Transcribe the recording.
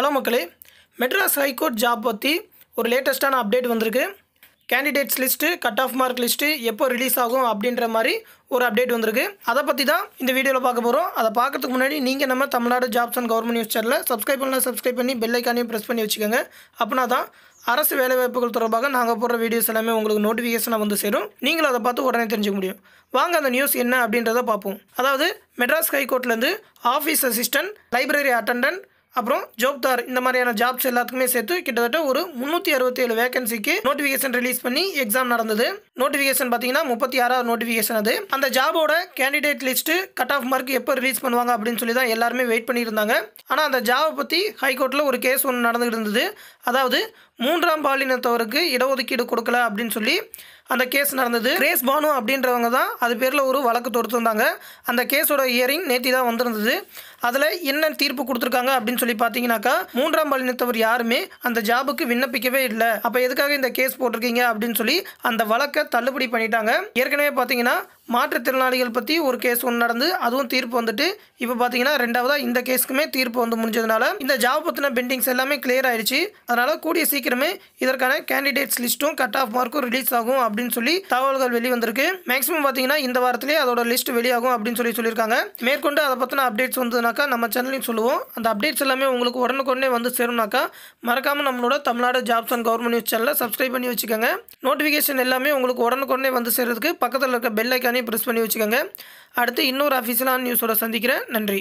hello மக்களே Madras high court job பற்றி ஒரு லேட்டஸ்ட்டான அப்டேட் வந்திருக்கு candidates list cut off mark list எப்போ ரிலீஸ் ஆகும் அப்படின்ற மாதிரி ஒரு அப்டேட் வந்திருக்கு அதை பற்றி தான் இந்த வீடியோவில் பார்க்க போகிறோம் அதை பார்க்கறதுக்கு முன்னாடி நீங்கள் நம்ம Tamil Nadu jobs and government news சேனலில் சப்ஸ்கிரைப் பண்ணலாம் சப்ஸ்கிரைப் பண்ணி பெல் ஐக்கானையும் ப்ரெஸ் பண்ணி வச்சுக்கோங்க அப்படின்னா தான் அரசு வேலைவாய்ப்புகள் தொடர்பாக நாங்கள் போடுற வீடியோஸ் எல்லாமே உங்களுக்கு நோட்டிஃபிகேஷனாக வந்து சேரும் நீங்களும் அதை பார்த்து உடனே தெரிஞ்சுக்க முடியும் வாங்க அந்த நியூஸ் என்ன அப்படின்றத பார்ப்போம் அதாவது மெட்ராஸ் ஹைகோர்ட்லேருந்து ஆஃபீஸ் அசிஸ்டன்ட் லைப்ரரி அட்டண்டன்ட் அப்புறம் ஜோப்தார் இந்த மாதிரியான ஜாப்ஸ் எல்லாத்துக்குமே சேர்த்து கிட்டத்தட்ட ஒரு முன்னூத்தி அறுபத்தி ஏழு வேகன்சிக்கு நோட்டிஃபிகேஷன் ரிலீஸ் பண்ணி எக்ஸாம் நடந்தது நோட்டிஃபிகேஷன் பாத்தீங்கன்னா முப்பத்தி ஆறாவது நோட்டிஃபிகேஷன் அது அந்த ஜாபோட candidate list cut off mark எப்போ ரிலீஸ் பண்ணுவாங்க அப்படின்னு சொல்லி தான் எல்லாருமே வெயிட் பண்ணியிருந்தாங்க ஆனால் அந்த ஜாபை பற்றி ஹைகோர்ட்டில் ஒரு கேஸ் ஒன்று நடந்துகிட்டு இருந்தது அதாவது மூன்றாம் பாலினத்தவருக்கு இடஒதுக்கீடு கொடுக்கல அப்படின்னு சொல்லி அந்த கேஸ் நடந்தது கிரேஸ் பானு அப்படின்றவங்க தான் அது பேரில் ஒரு வழக்கு தொடுத்திருந்தாங்க அந்த கேஸோட ஹியரிங் நேத்தி தான் வந்திருந்தது அதில் என்ன தீர்ப்பு கொடுத்துருக்காங்க அப்படின்னு சொல்லி பார்த்தீங்கன்னாக்கா மூன்றாம் பாலினத்தவர் யாருமே அந்த ஜாபுக்கு விண்ணப்பிக்கவே இல்லை அப்போ எதுக்காக இந்த கேஸ் போட்டிருக்கீங்க அப்படின்னு சொல்லி அந்த வழக்கை தள்ளுபடி பண்ணிட்டாங்க ஏற்கனவே பார்த்தீங்கன்னா மாற்றுத்திறனாளிகள் பற்றி ஒரு கேஸ் ஒன்று நடந்து அதுவும் தீர்ப்பு வந்துட்டு இப்போ பார்த்தீங்கன்னா ரெண்டாவதாக இந்த கேஸுக்குமே தீர்ப்பு வந்து முடிஞ்சதுனால இந்த ஜாப் பற்றின பெண்டிங்ஸ் எல்லாமே கிளியர் ஆயிடுச்சு அதனால் கூடிய சீக்கிரமே இதற்கான கேண்டிடேட்ஸ் லிஸ்ட்டும் கட் ஆஃப் மார்க்கும் ரிலீஸ் ஆகும் அப்படின்னு சொல்லி தகவல்கள் வெளிவந்திருக்கு மேக்ஸிமம் பார்த்தீங்கன்னா இந்த வாரத்திலே அதோட லிஸ்ட் வெளியாகும் அப்படின்னு சொல்லி சொல்லியிருக்காங்க மேற்கொண்டு அதை பற்றின அப்டேட்ஸ் வந்ததுனாக்கா நம்ம சேனலையும் சொல்லுவோம் அந்த அப்டேட்ஸ் எல்லாமே உங்களுக்கு உடனுக்குடனே வந்து சேரும்னாக்கா மறக்காமல் நம்மளோட Tamil Nadu jobs and government news சேனலை சப்ஸ்கிரைப் பண்ணி வச்சுக்கோங்க நோட்டிஃபிகேஷன் எல்லாமே உங்களுக்கு உடனுக்குடனே வந்து சேர்றதுக்கு பக்கத்தில் இருக்க பெல் ஐக்கானே உடனே ப்ரெஸ் பண்ணி வச்சுக்கோங்க அடுத்து இன்னொரு அஃபீஷியலான நியூஸோட சந்திக்கிறேன் நன்றி